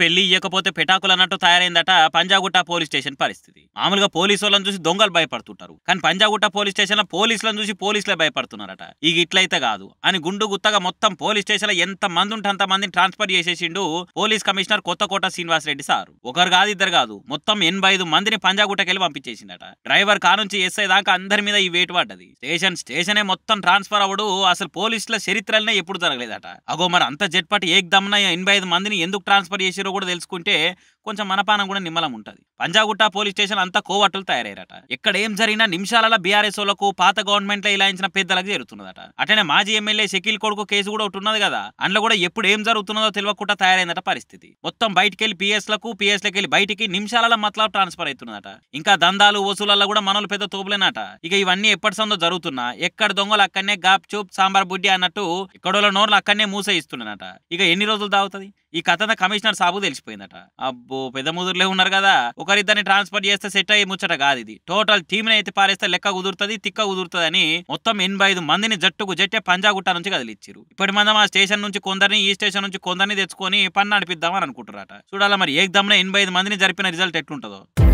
పెళ్లి ఇవ్వకపోతే పెటాకులు అన్నట్టు తయారైందట పంజాగుట్ట పోలీస్ స్టేషన్ పరిస్థితి మామూలుగా పోలీసు వాళ్ళని చూసి దొంగలు భయపడుతుంటారు కానీ పంజాగుట్ట పోలీస్ స్టేషన్ లో పోలీసులను చూసి పోలీసులే భయపడుతున్నారట ఇక ఇట్లయితే కాదు అని గుండు గుత్తగా మొత్తం పోలీస్ స్టేషన్ లో ఎంత మంది ఉంటే అంత మందిని ట్రాన్స్ఫర్ చేసేసిండు పోలీస్ కమిషనర్ కొత్త కోట శ్రీనివాసరెడ్డి సార్ ఒకరు కాదు ఇద్దరు కాదు మొత్తం ఎనభై ఐదు మందిని పంజాగుట్టకెళ్ళి పంపించేసిందట డ్రైవర్ కారు నుంచి ఎస్ఐ దాకా అందరి మీద ఈ వేటు పడ్డది స్టేషన్ స్టేషన్ మొత్తం ట్రాన్స్ఫర్ అవ్వడు అసలు పోలీసుల చరిత్రలనే ఎప్పుడు జరగలేదట అగో మరి అంత జట్పట్ ఏక్ దమ్న ఎనభై ఐదు మందిని ఎందుకు ట్రాన్స్ఫర్ చేసారో కూడా తెలుసుకుంటే కొంచెం మనపానం కూడా నిమ్మలం ఉంటుంది పంజాగుట్ట పోలీస్ స్టేషన్ అంతా కోవట్టులు తయారయ్యారట ఎక్కడ ఏం జరిగినా నిమిషాలలో బీఆర్ఎస్ వాళ్ళకు పాత గవర్నమెంట్లో ఇలాయించిన పెద్దలకు జరుగుతున్నదట అటనే మాజీ ఎమ్మెల్యే షకీల్ కొడుకు కేసు కూడా ఒకటి ఉన్నది కదా అందులో కూడా ఎప్పుడు ఏం జరుగుతున్నదో తెలియకుండా తయారైందట పరిస్థితి మొత్తం లకు పిఎస్లకు పిఎస్లకు వెళ్ళి బయటికి నిమిషాల మతలా ట్రాన్స్ఫర్ అవుతున్నదట ఇంకా దందాలు వసూలల్లో కూడా మనలు పెద్ద తోపులేనట ఇక ఇవన్నీ ఎప్పటి సందో జరుగుతున్నా ఎక్కడ దొంగలు అక్కడనే గాప్ చూప్ సాంబార్ బుడ్డి అన్నట్టు ఇక్కడోళ్ళ నోర్లు అక్కడనే మూసేయిస్తున్నానట ఇక ఎన్ని రోజులు దాగుతుంది ఈ కథన కమిషనర్ సాబు తెలిసిపోయిందట అబ్బో పెద్ద ముదురులే ఉన్నారు కదా ఒకరిద్దరిని ట్రాన్స్ఫర్ చేస్తే సెట్ అయ్యి ముచ్చట కాదు ఇది టోటల్ టీమ్ ని అయితే పారేస్తే లెక్క కుదురుతుంది తిక్క కుదురుతుంది అని మొత్తం ఎనభై ఐదు మందిని జట్టుకు జట్టే పంజాగుట్ట నుంచి కదిలిచ్చారు ఇప్పటి మందం ఆ స్టేషన్ నుంచి కొందరిని ఈ స్టేషన్ నుంచి కొందరిని తెచ్చుకొని పని నడిపిద్దామని అనుకుంటారట చూడాలా మరి ఏకదమ్న ఎనభై ఐదు మందిని జరిపిన రిజల్ట్ ఎట్లుంటుందో